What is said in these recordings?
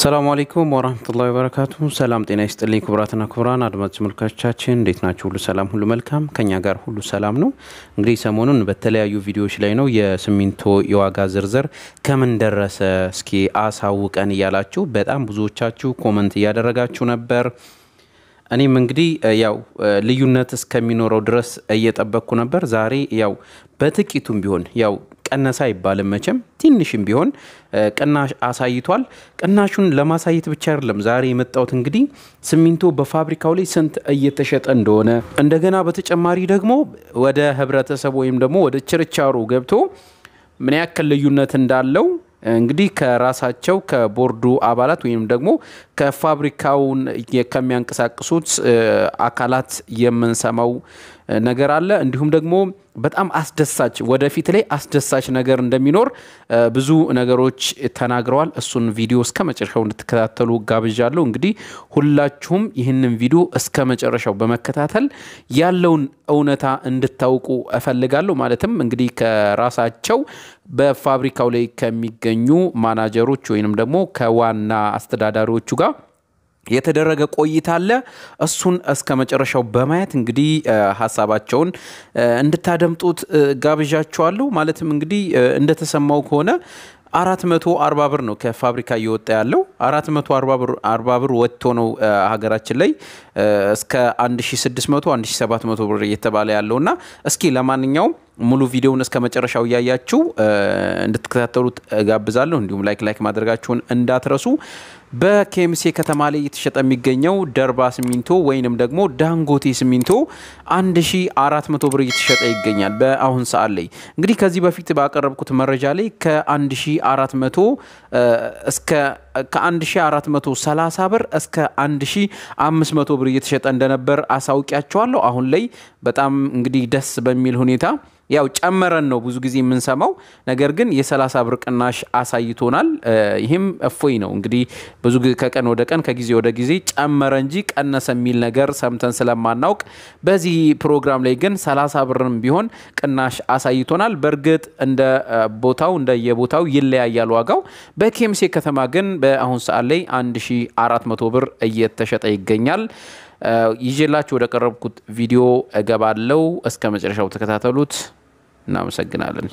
ሰላም አሌይኩም ወራህመቱላሂ ወበረካቱ። ሰላም ጤና ይስጥልኝ ክቡራትና ክቡራን አድማጭ ተመልካቾቻችን እንዴት ናቸው ሁሉ ሰላም፣ ሁሉ መልካም፣ ከኛ ጋር ሁሉ ሰላም ነው። እንግዲህ ሰሞኑን በተለያዩ ቪዲዮዎች ላይ ነው የሲሚንቶ የዋጋ ዝርዝር ከምን ደረሰ እስኪ አሳውቀን እያላችሁ በጣም ብዙዎቻችሁ ኮመንት እያደረጋችሁ ነበር። እኔም እንግዲህ ያው ልዩነት እስከሚኖረው ድረስ እየጠበቅኩ ነበር። ዛሬ ያው በጥቂቱም ቢሆን ያው ቀነሰ አይባልም መቼም ትንሽም ቢሆን ቅናሽ አሳይቷል። ቅናሹን ለማሳየት ብቻ አይደለም ዛሬ የመጣሁት እንግዲህ ሲሚንቶ በፋብሪካው ላይ ስንት እየተሸጠ እንደሆነ እንደገና በተጨማሪ ደግሞ ወደ ህብረተሰብ ወይም ደግሞ ወደ ችርቻሮ ገብቶ ምን ያክል ልዩነት እንዳለው እንግዲህ ከራሳቸው ከቦርዱ አባላት ወይም ደግሞ ከፋብሪካውን ከሚያንቀሳቅሱት አካላት የምንሰማው ነገር አለ። እንዲሁም ደግሞ በጣም አስደሳች ወደፊት ላይ አስደሳች ነገር እንደሚኖር ብዙ ነገሮች ተናግረዋል። እሱን ቪዲዮ እስከ መጨረሻው እንድትከታተሉ ጋብዣለሁ። እንግዲህ ሁላችሁም ይህንን ቪዲዮ እስከ መጨረሻው በመከታተል ያለውን እውነታ እንድታውቁ እፈልጋለሁ። ማለትም እንግዲህ ከራሳቸው በፋብሪካው ላይ ከሚገኙ ማናጀሮች ወይንም ደግሞ ከዋና አስተዳዳሪዎቹ ጋር የተደረገ ቆይታ አለ። እሱን እስከ መጨረሻው በማየት እንግዲህ ሀሳባቸውን እንድታደምጡት ጋብዣችኋለሁ። ማለትም እንግዲህ እንደተሰማው ከሆነ 440 ብር ነው ከፋብሪካ እየወጣ ያለው 440 ብር ወጥቶ ነው ሀገራችን ላይ እስከ 1600 1700 ብር እየተባለ ያለው እና እስኪ ለማንኛውም ሙሉ ቪዲዮውን እስከ መጨረሻው እያያችሁ እንድትከታተሉት ጋብዛለሁ። እንዲሁም ላይክ ላይክ ማድረጋችሁን እንዳትረሱ። በኬምሴ ከተማ ላይ እየተሸጠ የሚገኘው ደርባ ሲሚንቶ ወይንም ደግሞ ዳንጎቴ ሲሚንቶ 1400 ብር እየተሸጠ ይገኛል። በአሁን ሰዓት ላይ እንግዲህ ከዚህ በፊት ባቀረብኩት መረጃ ላይ ከ1400 እስከ ከ1430 ብር እስከ 1500 ብር እየተሸጠ እንደነበር አሳውቂያቸዋለሁ። አሁን ላይ በጣም እንግዲህ ደስ በሚል ሁኔታ ያው ጨመረን ነው ብዙ ጊዜ የምንሰማው ነገር ግን የ30 ብር ቅናሽ አሳይቶናል። ይህም እፎይ ነው እንግዲህ ብዙ ከቀን ወደ ቀን ከጊዜ ወደ ጊዜ ጨመረ እንጂ ቀነሰ የሚል ነገር ሰምተን ስለማናውቅ በዚህ ፕሮግራም ላይ ግን 30 ብርም ቢሆን ቅናሽ አሳይቶናል። በእርግጥ እንደ ቦታው እንደየቦታው ይለያያል ዋጋው። በኬምሴ ከተማ ግን በአሁን ሰዓት ላይ 1400 ብር እየተሸጠ ይገኛል። ይዤላችሁ ወደ ቀረብኩት ቪዲዮ እገባለው። እስከ መጨረሻው ተከታተሉት። እናመሰግናለን።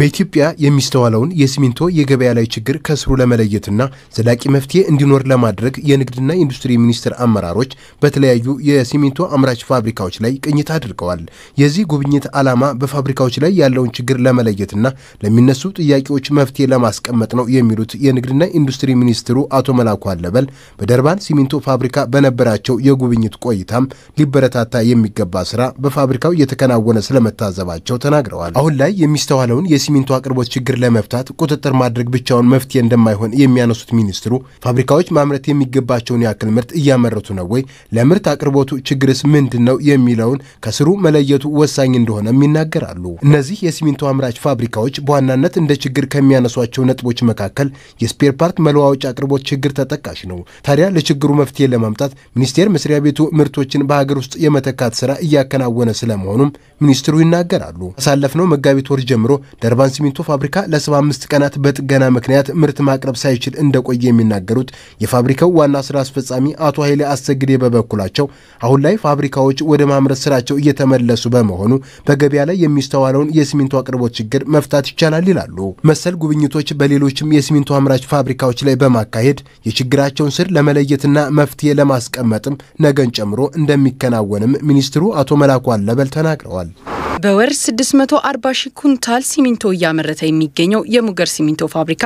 በኢትዮጵያ የሚስተዋለውን የሲሚንቶ የገበያ ላይ ችግር ከስሩ ለመለየትና ዘላቂ መፍትሄ እንዲኖር ለማድረግ የንግድና ኢንዱስትሪ ሚኒስቴር አመራሮች በተለያዩ የሲሚንቶ አምራች ፋብሪካዎች ላይ ቅኝት አድርገዋል። የዚህ ጉብኝት ዓላማ በፋብሪካዎች ላይ ያለውን ችግር ለመለየትና ለሚነሱ ጥያቄዎች መፍትሄ ለማስቀመጥ ነው የሚሉት የንግድና ኢንዱስትሪ ሚኒስትሩ አቶ መላኩ አለበል በደርባን ሲሚንቶ ፋብሪካ በነበራቸው የጉብኝት ቆይታም ሊበረታታ የሚገባ ስራ በፋብሪካው እየተከናወነ ስለመታዘባቸው ተናግረዋል። አሁን ላይ የሚስተዋለውን የሲሚንቶ አቅርቦት ችግር ለመፍታት ቁጥጥር ማድረግ ብቻውን መፍትሄ እንደማይሆን የሚያነሱት ሚኒስትሩ ፋብሪካዎች ማምረት የሚገባቸውን ያክል ምርት እያመረቱ ነው ወይ፣ ለምርት አቅርቦቱ ችግርስ ምንድን ነው የሚለውን ከስሩ መለየቱ ወሳኝ እንደሆነም ይናገራሉ። እነዚህ የሲሚንቶ አምራች ፋብሪካዎች በዋናነት እንደ ችግር ከሚያነሷቸው ነጥቦች መካከል የስፔር ፓርት መለዋወጫ አቅርቦት ችግር ተጠቃሽ ነው። ታዲያ ለችግሩ መፍትሄ ለማምጣት ሚኒስቴር መስሪያ ቤቱ ምርቶችን በሀገር ውስጥ የመተካት ስራ እያከናወነ ስለመሆኑም ሚኒስትሩ ይናገራሉ። ካሳለፍነው መጋቢት ወር ጀምሮ ደርባ የአርባን ሲሚንቶ ፋብሪካ ለ75 ቀናት በጥገና ምክንያት ምርት ማቅረብ ሳይችል እንደቆየ የሚናገሩት የፋብሪካው ዋና ስራ አስፈጻሚ አቶ ኃይሌ አሰግዴ በበኩላቸው አሁን ላይ ፋብሪካዎች ወደ ማምረት ስራቸው እየተመለሱ በመሆኑ በገበያ ላይ የሚስተዋለውን የሲሚንቶ አቅርቦት ችግር መፍታት ይቻላል ይላሉ። መሰል ጉብኝቶች በሌሎችም የሲሚንቶ አምራች ፋብሪካዎች ላይ በማካሄድ የችግራቸውን ስር ለመለየትና መፍትሄ ለማስቀመጥም ነገን ጨምሮ እንደሚከናወንም ሚኒስትሩ አቶ መላኩ አለበል ተናግረዋል። በወር 640 ሺህ ኩንታል ሲሚንቶ እያመረተ የሚገኘው የሙገር ሲሚንቶ ፋብሪካ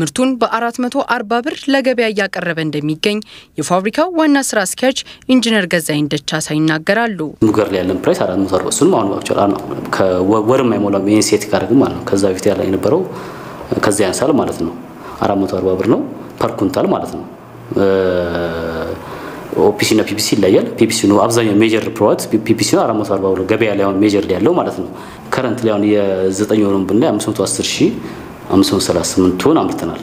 ምርቱን በ440 ብር ለገበያ እያቀረበ እንደሚገኝ የፋብሪካው ዋና ስራ አስኪያጅ ኢንጂነር ገዛኝ ደቻሳ ይናገራሉ። ሙገር ላይ ያለን ፕራይስ 440 እሱንም አሁን አክቹዋሊ ከወር የማይሞላ ሴት ጋር ማለት ነው። ከዛ በፊት ያለ የነበረው ከዚያ ያንሳል ማለት ነው። 440 ብር ነው ፐር ኩንታል ማለት ነው። ኦፒሲ እና ፒፒሲ ይለያል። ፒፒሲ ነው አብዛኛው ሜጀር ፕሮዋት ፒፒሲ ነው 442 ገበያ ላይ አሁን ሜጀር ያለው ማለት ነው። ከረንት ላይ አሁን የዘጠኝ ወሩን ብናይ 510 ሺህ 538 ቶን አምርተናል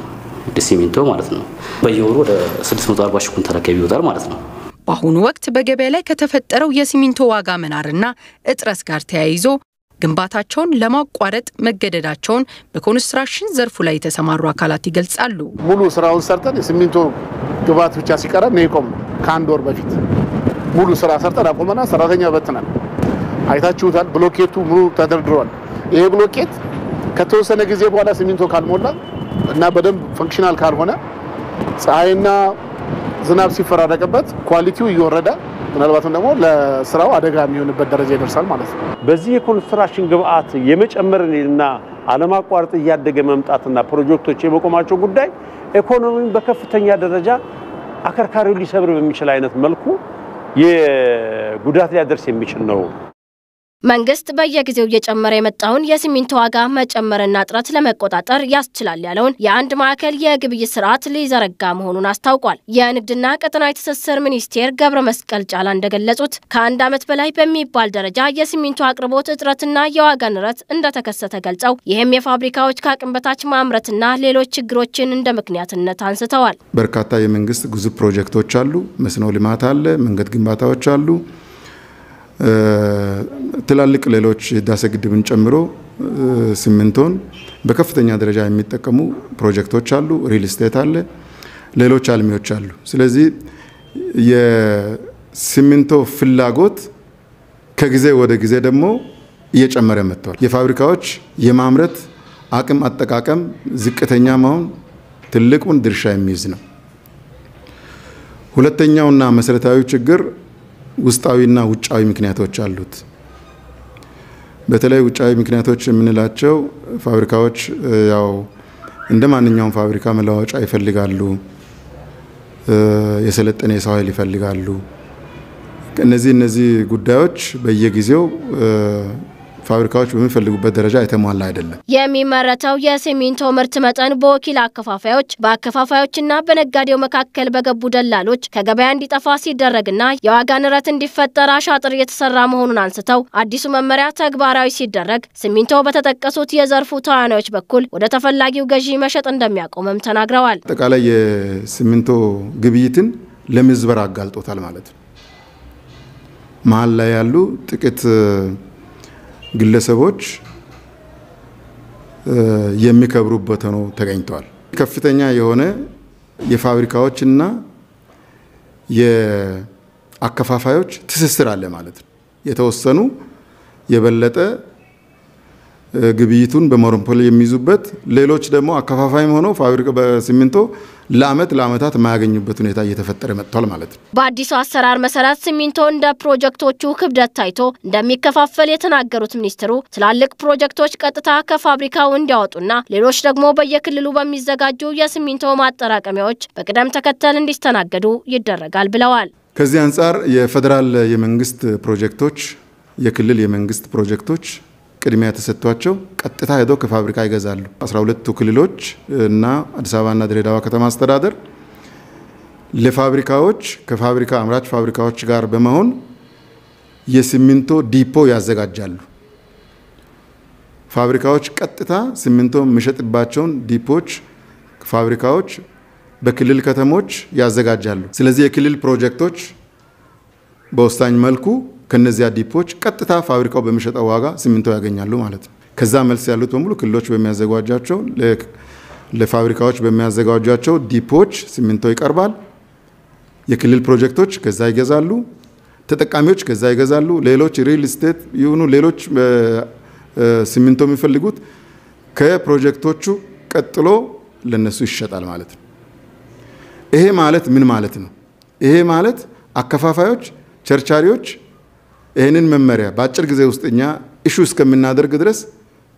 ሲሚንቶ ማለት ነው። በየወሩ ወደ 640 ሺህ ኩንታል አካባቢ ይወጣል ማለት ነው። በአሁኑ ወቅት በገበያ ላይ ከተፈጠረው የሲሚንቶ ዋጋ መናርና እጥረት ጋር ተያይዞ ግንባታቸውን ለማቋረጥ መገደዳቸውን በኮንስትራክሽን ዘርፉ ላይ የተሰማሩ አካላት ይገልጻሉ። ሙሉ ስራውን ሰርተን የሲሚንቶ ግብዓት ብቻ ሲቀረን ነው የቆምነው። ከአንድ ወር በፊት ሙሉ ስራ ሰርተን አቁመና ሰራተኛ በትናል። አይታችሁታል። ብሎኬቱ ሙሉ ተደርድሯል። ይሄ ብሎኬት ከተወሰነ ጊዜ በኋላ ሲሚንቶ ካልሞላ እና በደንብ ፈንክሽናል ካልሆነ ፀሐይና ዝናብ ሲፈራረቅበት ኳሊቲው እየወረደ ምናልባትም ደግሞ ለስራው አደጋ የሚሆንበት ደረጃ ይደርሳል ማለት ነው። በዚህ የኮንስትራክሽን ግብአት የመጨመርና አለማቋረጥ እያደገ መምጣትና ፕሮጀክቶች የመቆማቸው ጉዳይ ኢኮኖሚን በከፍተኛ ደረጃ አከርካሪውን ሊሰብር በሚችል አይነት መልኩ የጉዳት ሊያደርስ የሚችል ነው። መንግስት በየጊዜው እየጨመረ የመጣውን የሲሚንቶ ዋጋ መጨመርና እጥረት ለመቆጣጠር ያስችላል ያለውን የአንድ ማዕከል የግብይት ስርዓት ሊዘረጋ መሆኑን አስታውቋል። የንግድና ቀጠናዊ ትስስር ሚኒስቴር ገብረ መስቀል ጫላ እንደገለጹት ከአንድ ዓመት በላይ በሚባል ደረጃ የሲሚንቶ አቅርቦት እጥረትና የዋጋ ንረት እንደተከሰተ ገልጸው ይህም የፋብሪካዎች ከአቅም በታች ማምረትና ሌሎች ችግሮችን እንደ ምክንያትነት አንስተዋል። በርካታ የመንግስት ግዙፍ ፕሮጀክቶች አሉ። መስኖ ልማት አለ። መንገድ ግንባታዎች አሉ ትላልቅ ሌሎች የህዳሴ ግድብን ጨምሮ ሲሚንቶን በከፍተኛ ደረጃ የሚጠቀሙ ፕሮጀክቶች አሉ። ሪል ስቴት አለ፣ ሌሎች አልሚዎች አሉ። ስለዚህ የሲሚንቶ ፍላጎት ከጊዜ ወደ ጊዜ ደግሞ እየጨመረ መጥቷል። የፋብሪካዎች የማምረት አቅም አጠቃቀም ዝቅተኛ መሆን ትልቁን ድርሻ የሚይዝ ነው። ሁለተኛውና መሰረታዊ ችግር ውስጣዊና ውጫዊ ምክንያቶች አሉት። በተለይ ውጫዊ ምክንያቶች የምንላቸው ፋብሪካዎች ያው እንደ ማንኛውም ፋብሪካ መለዋወጫ ይፈልጋሉ፣ የሰለጠነ የሰው ኃይል ይፈልጋሉ። እነዚህ እነዚህ ጉዳዮች በየጊዜው ፋብሪካዎች በሚፈልጉበት ደረጃ የተሟላ አይደለም። የሚመረተው የሲሚንቶ ምርት መጠን በወኪል አከፋፋዮች፣ በአከፋፋዮችና በነጋዴው መካከል በገቡ ደላሎች ከገበያ እንዲጠፋ ሲደረግና የዋጋ ንረት እንዲፈጠር አሻጥር እየተሰራ መሆኑን አንስተው አዲሱ መመሪያ ተግባራዊ ሲደረግ ሲሚንቶ በተጠቀሱት የዘርፉ ተዋናዮች በኩል ወደ ተፈላጊው ገዢ መሸጥ እንደሚያቆምም ተናግረዋል። አጠቃላይ የሲሚንቶ ግብይትን ለምዝበራ አጋልጦታል ማለት ነው። መሀል ላይ ያሉ ጥቂት ግለሰቦች የሚከብሩበት ሆኖ ተገኝቷል። ከፍተኛ የሆነ እና የአከፋፋዮች ትስስር አለ ማለት ነው። የተወሰኑ የበለጠ ግብይቱን በሞኖፖል የሚይዙበት ሌሎች ደግሞ አከፋፋይም ሆነው ፋብሪካ በሲሚንቶ ለአመት ለአመታት የማያገኙበት ሁኔታ እየተፈጠረ መጥቷል ማለት ነው። በአዲሱ አሰራር መሰረት ሲሚንቶ እንደ ፕሮጀክቶቹ ክብደት ታይቶ እንደሚከፋፈል የተናገሩት ሚኒስትሩ ትላልቅ ፕሮጀክቶች ቀጥታ ከፋብሪካው እንዲያወጡና ሌሎች ደግሞ በየክልሉ በሚዘጋጁ የሲሚንቶ ማጠራቀሚያዎች በቅደም ተከተል እንዲስተናገዱ ይደረጋል ብለዋል። ከዚህ አንጻር የፌዴራል የመንግስት ፕሮጀክቶች፣ የክልል የመንግስት ፕሮጀክቶች ቅድሚያ ተሰጥቷቸው ቀጥታ ሄዶ ከፋብሪካ ይገዛሉ። 12ቱ ክልሎች እና አዲስ አበባና ድሬዳዋ ከተማ አስተዳደር ለፋብሪካዎች ከፋብሪካ አምራች ፋብሪካዎች ጋር በመሆን የሲሚንቶ ዲፖ ያዘጋጃሉ። ፋብሪካዎች ቀጥታ ሲሚንቶ የሚሸጥባቸውን ዲፖች ፋብሪካዎች በክልል ከተሞች ያዘጋጃሉ። ስለዚህ የክልል ፕሮጀክቶች በወሳኝ መልኩ ከነዚያ ዲፖች ቀጥታ ፋብሪካው በሚሸጠው ዋጋ ሲሚንቶ ያገኛሉ ማለት ነው። ከዛ መልስ ያሉት በሙሉ ክልሎች በሚያዘጋጇቸው ለፋብሪካዎች በሚያዘጋጇቸው ዲፖች ሲሚንቶ ይቀርባል። የክልል ፕሮጀክቶች ከዛ ይገዛሉ። ተጠቃሚዎች ከዛ ይገዛሉ። ሌሎች ሪል ስቴት ይሁኑ ሌሎች ሲሚንቶ የሚፈልጉት ከፕሮጀክቶቹ ቀጥሎ ለነሱ ይሸጣል ማለት ነው። ይሄ ማለት ምን ማለት ነው? ይሄ ማለት አከፋፋዮች፣ ቸርቻሪዎች ይህንን መመሪያ በአጭር ጊዜ ውስጥ እኛ እሹ እስከምናደርግ ድረስ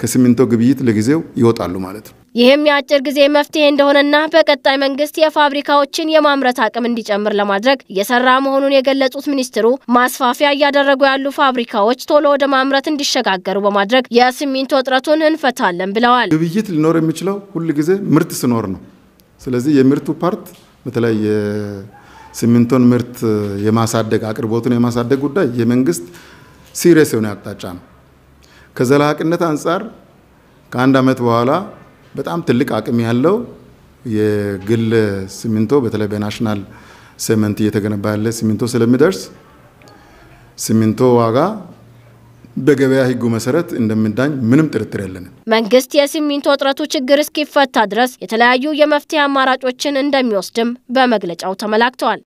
ከሲሚንቶ ግብይት ለጊዜው ይወጣሉ ማለት ነው። ይህም የአጭር ጊዜ መፍትሄ እንደሆነና በቀጣይ መንግስት የፋብሪካዎችን የማምረት አቅም እንዲጨምር ለማድረግ እየሰራ መሆኑን የገለጹት ሚኒስትሩ ማስፋፊያ እያደረጉ ያሉ ፋብሪካዎች ቶሎ ወደ ማምረት እንዲሸጋገሩ በማድረግ የሲሚንቶ እጥረቱን እንፈታለን ብለዋል። ግብይት ሊኖር የሚችለው ሁል ጊዜ ምርት ስኖር ነው። ስለዚህ የምርቱ ፓርት በተለይ ሲሚንቶን ምርት የማሳደግ አቅርቦቱን የማሳደግ ጉዳይ የመንግስት ሲሪየስ የሆነ አቅጣጫ ነው። ከዘላቂነት አንጻር ከአንድ ዓመት በኋላ በጣም ትልቅ አቅም ያለው የግል ሲሚንቶ በተለይ በናሽናል ሴመንት እየተገነባ ያለ ሲሚንቶ ስለሚደርስ ሲሚንቶ ዋጋ በገበያ ህጉ መሰረት እንደምንዳኝ ምንም ጥርጥር የለንም። መንግስት የሲሚንቶ እጥረቱ ችግር እስኪፈታ ድረስ የተለያዩ የመፍትሄ አማራጮችን እንደሚወስድም በመግለጫው ተመላክተዋል።